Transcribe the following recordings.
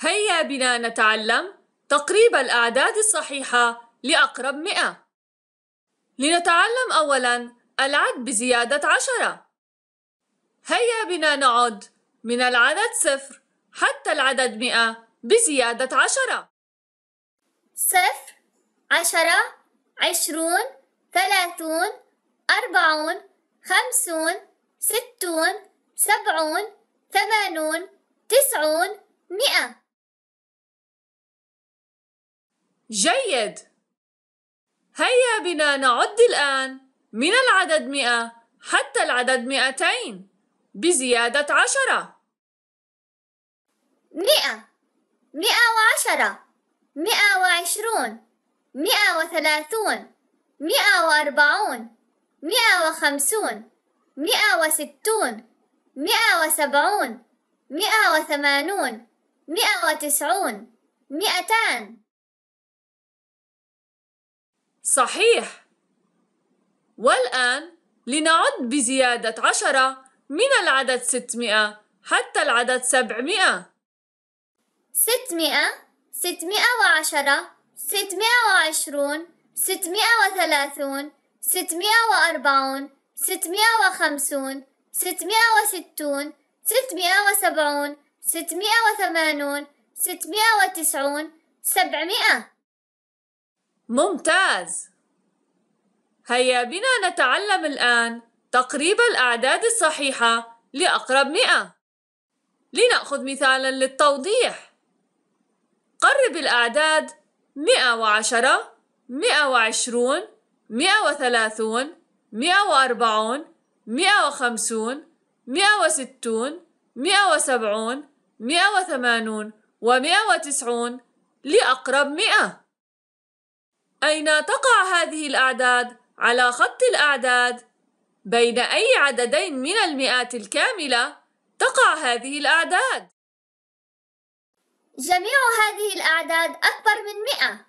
هيا بنا نتعلم تقريب الأعداد الصحيحة لأقرب مئة لنتعلم أولا العد بزيادة عشرة هيا بنا نعد من العدد صفر حتى العدد مئة بزيادة عشرة صفر عشرة عشرون ثلاثون أربعون خمسون ستون سبعون ثمانون تسعون مئة جيد هيا بنا نعد الآن من العدد مئة حتى العدد مئتين بزيادة عشرة مئة مئة وعشرة مئة وعشرون مئة وثلاثون مئة وأربعون مئة وخمسون مئة وستون مئة وسبعون مئة وثمانون مئة وتسعون مئتان صحيح والآن لنعد بزيادة عشرة من العدد ستمائة حتى العدد سبعمائة ستمائة ستمائة وعشرة ستمائة وعشرون ستمائة وثلاثون ستمائة وأربعون ستمائة وخمسون ستمائة وستون ستمائة وسبعون ستمائة وثمانون ستمائة وتسعون سبعمائة ممتاز هيا بنا نتعلم الآن تقريب الأعداد الصحيحة لأقرب مئة لنأخذ مثالا للتوضيح قرب الأعداد مئة وعشرة مئة وعشرون مئة وثلاثون مئة وأربعون مئة وخمسون مئة وستون مئة وسبعون مئة وثمانون ومئة وتسعون لأقرب مئة أين تقع هذه الأعداد؟ على خط الأعداد بين أي عددين من المئات الكاملة تقع هذه الأعداد؟ جميع هذه الأعداد أكبر من مئة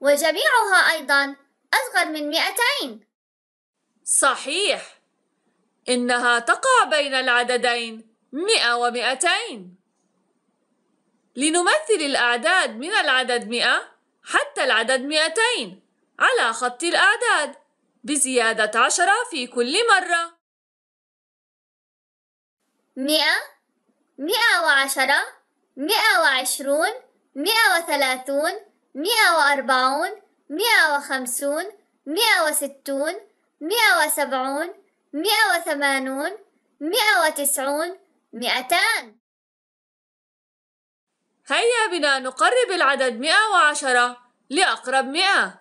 وجميعها أيضا أصغر من مئتين صحيح إنها تقع بين العددين مئة ومئتين لنمثل الأعداد من العدد مئة حتى العدد 200 على خط الأعداد بزيادة عشرة في كل مرة مئة مئة وعشرة مئة وعشرون مئة وثلاثون مئة وأربعون مئة وخمسون مئة وستون مئة وسبعون مئة وثمانون مئة وتسعون مئتان هيا بنا نقرب العدد 110 لأقرب 100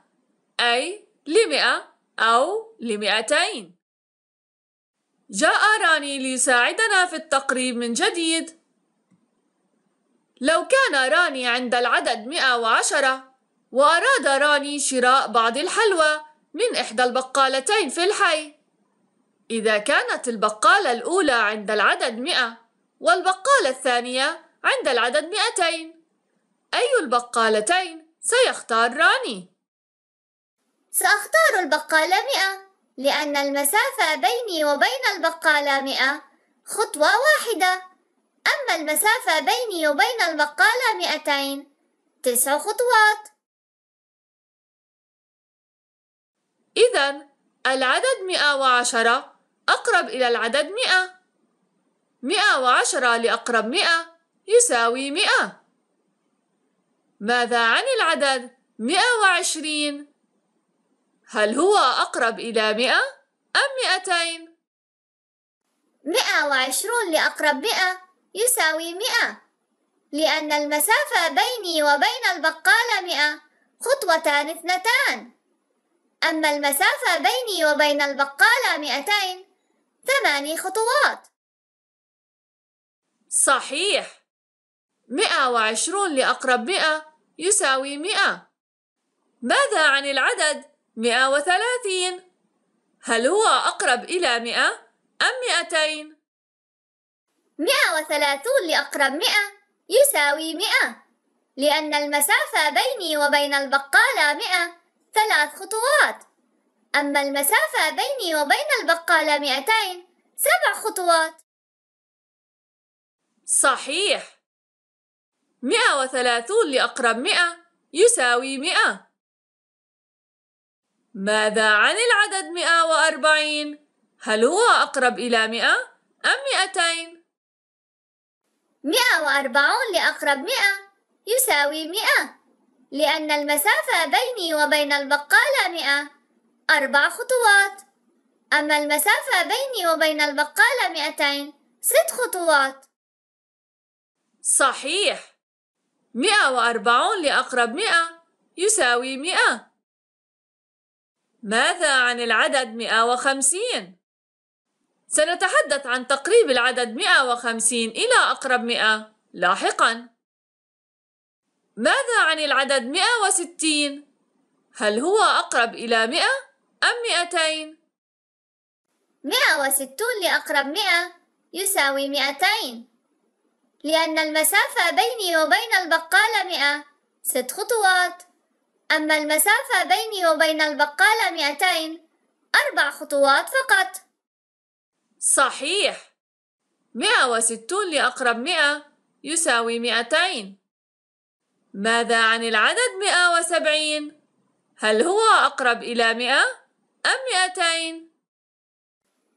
أي لمئة أو لمئتين جاء راني ليساعدنا في التقريب من جديد لو كان راني عند العدد 110 وأراد راني شراء بعض الحلوى من إحدى البقالتين في الحي إذا كانت البقالة الأولى عند العدد 100 والبقالة الثانية عند العدد 200 أي البقالتين سيختار راني؟ سأختار البقالة 100 لأن المسافة بيني وبين البقالة 100 خطوة واحدة أما المسافة بيني وبين البقالة 200 تسع خطوات إذا العدد 110 أقرب إلى العدد 100 110 لأقرب 100 يساوي مئة ماذا عن العدد مئة وعشرين؟ هل هو أقرب إلى مئة أم مئتين؟ مئة وعشرون لأقرب مئة يساوي مئة لأن المسافة بيني وبين البقالة مئة خطوتان اثنتان أما المسافة بيني وبين البقالة مئتين ثماني خطوات صحيح مئة وعشرون لأقرب مئة يساوي مئة ماذا عن العدد مئة وثلاثين؟ هل هو أقرب إلى مئة أم مئتين؟ مئة وثلاثون لأقرب مئة يساوي مئة لأن المسافة بيني وبين البقالة مئة ثلاث خطوات أما المسافة بيني وبين البقالة مئتين سبع خطوات صحيح مئة وثلاثون لأقرب مئة يساوي مئة ماذا عن العدد مئة وأربعين؟ هل هو أقرب إلى مئة أم مئتين؟ مئة وأربعون لأقرب مئة يساوي مئة لأن المسافة بيني وبين البقالة مئة أربع خطوات أما المسافة بيني وبين البقالة مئتين ست خطوات صحيح مئة وأربعون لأقرب مئة يساوي مئة ماذا عن العدد مئة وخمسين؟ سنتحدث عن تقريب العدد مئة وخمسين إلى أقرب مئة لاحقاً ماذا عن العدد مئة وستين؟ هل هو أقرب إلى مئة أم مئتين؟ مئة وستون لأقرب مئة يساوي مئتين لأن المسافة بيني وبين البقالة مئة ست خطوات أما المسافة بيني وبين البقالة مئتين أربع خطوات فقط صحيح مئة وستون لأقرب مئة يساوي مئتين ماذا عن العدد مئة وسبعين؟ هل هو أقرب إلى مئة أم مئتين؟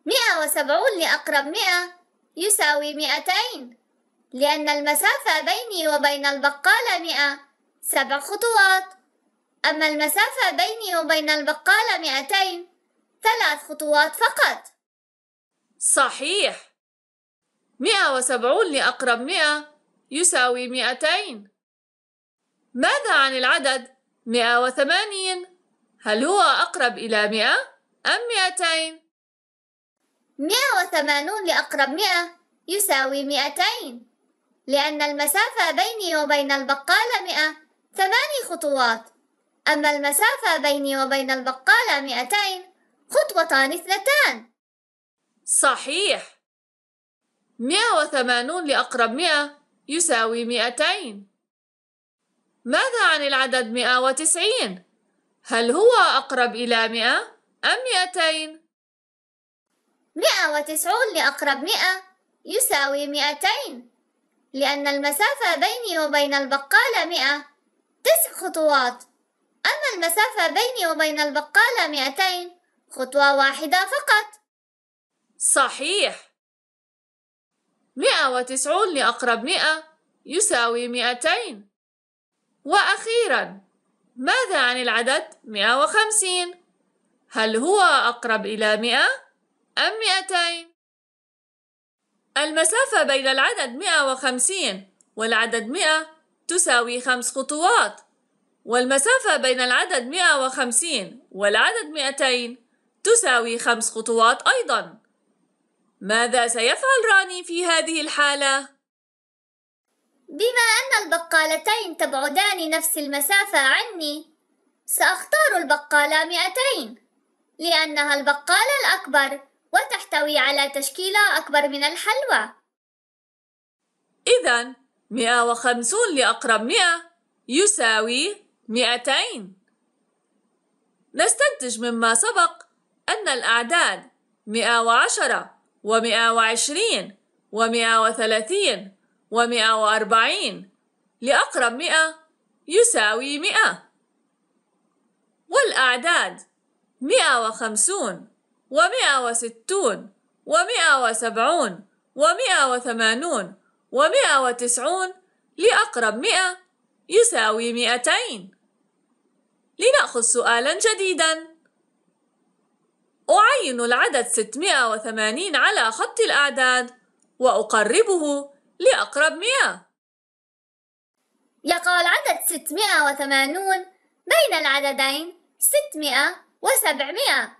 مئة وسبعون لأقرب مئة يساوي مئتين لأن المسافة بيني وبين البقالة مئة سبع خطوات أما المسافة بيني وبين البقالة مئتين ثلاث خطوات فقط صحيح مئة وسبعون لأقرب مئة يساوي مئتين ماذا عن العدد مئة وثمانين هل هو أقرب إلى مئة أم مئتين؟ مئة وثمانون لأقرب مئة يساوي مئتين لأن المسافة بيني وبين البقالة مئة ثماني خطوات أما المسافة بيني وبين البقالة مئتين خطوتان اثنتان صحيح مئة وثمانون لأقرب مئة يساوي مئتين ماذا عن العدد مئة وتسعين؟ هل هو أقرب إلى مئة أم مئتين؟ مئة وتسعون لأقرب مئة يساوي مئتين لأن المسافة بيني وبين البقالة مئة تسع خطوات أما المسافة بيني وبين البقالة مئتين خطوة واحدة فقط صحيح مئة وتسعون لأقرب مئة يساوي مئتين وأخيرا ماذا عن العدد مئة وخمسين؟ هل هو أقرب إلى مئة أم مئتين؟ المسافة بين العدد 150 والعدد 100 تساوي 5 خطوات والمسافة بين العدد 150 والعدد 200 تساوي 5 خطوات أيضا ماذا سيفعل راني في هذه الحالة؟ بما أن البقالتين تبعدان نفس المسافة عني سأختار البقالة 200 لأنها البقالة الأكبر وتحتوي على تشكيلة أكبر من الحلوى إذا 150 لأقرب 100 يساوي 200 نستنتج مما سبق أن الأعداد 110 و120 و130 و140 لأقرب 100 يساوي 100 والأعداد 150 ومئة وستون ومئة وسبعون ومئة وثمانون ومئة وتسعون لأقرب مئة يساوي مئتين لنأخذ سؤالا جديدا أعين العدد 680 على خط الأعداد وأقربه لأقرب 100 يقع العدد 680 بين العددين 600 و700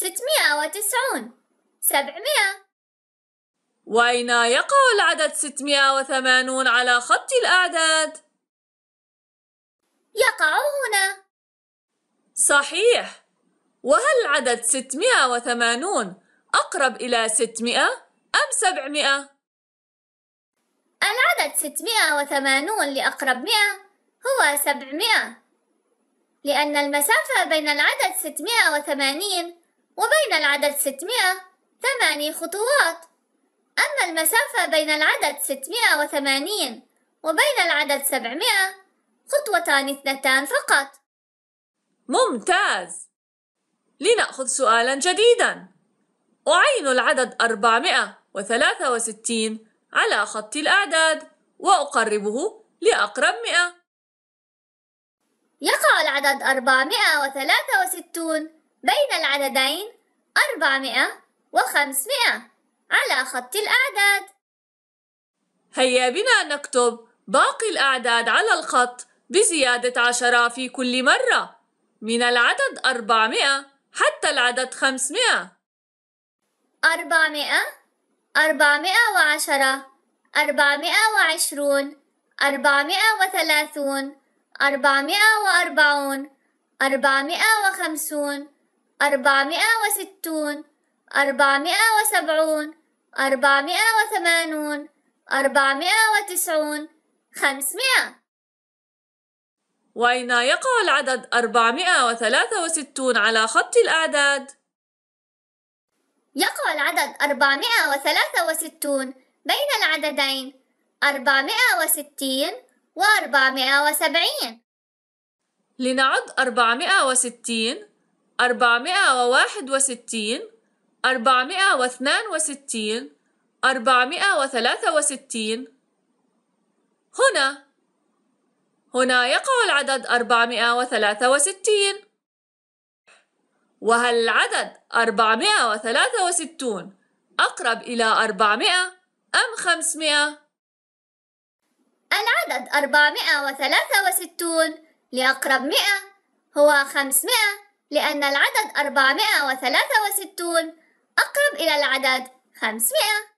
ستمائة وتسعون سبعمائة وأين يقع العدد 680 على خط الأعداد؟ يقع هنا صحيح وهل عدد 680 أقرب إلى 600 أم 700؟ العدد 680 لأقرب 100 هو 700 لأن المسافة بين العدد 680 وبين العدد 600 ثماني خطوات أما المسافة بين العدد 680 وبين العدد 700 خطوتان اثنتان فقط ممتاز لنأخذ سؤالا جديدا أعين العدد 463 على خط الأعداد وأقربه لأقرب 100 يقع العدد 463 بين العددين أربعمائة وخمسمائة على خط الأعداد هيا بنا نكتب باقي الأعداد على الخط بزيادة عشرة في كل مرة من العدد أربعمائة حتى العدد خمسمائة أربعمائة أربعمائة وعشرة أربعمائة وعشرون أربعمائة وثلاثون أربعمائة وأربعون أربعمائة وخمسون أربعمائة وستون أربعمائة وسبعون أربعمائة وثمانون أربعمائة وتسعون خمسمائة وأين يقع العدد أربعمائة وثلاثة وستون على خط الأعداد؟ يقع العدد أربعمائة وثلاثة وستون بين العددين أربعمائة وستين وأربعمائة وسبعين لنعد أربعمائة وستين أربعمائة وواحد وستين أربعمائة واثنان وستين أربعمائة وثلاثة وستين هنا هنا يقع العدد أربعمائة وثلاثة وستين وهل العدد أربعمائة وثلاثة وستون أقرب إلى أربعمائة أم خمسمائة؟ العدد أربعمائة وثلاثة وستون لأقرب مئة هو خمسمائة لأن العدد 463 أقرب إلى العدد 500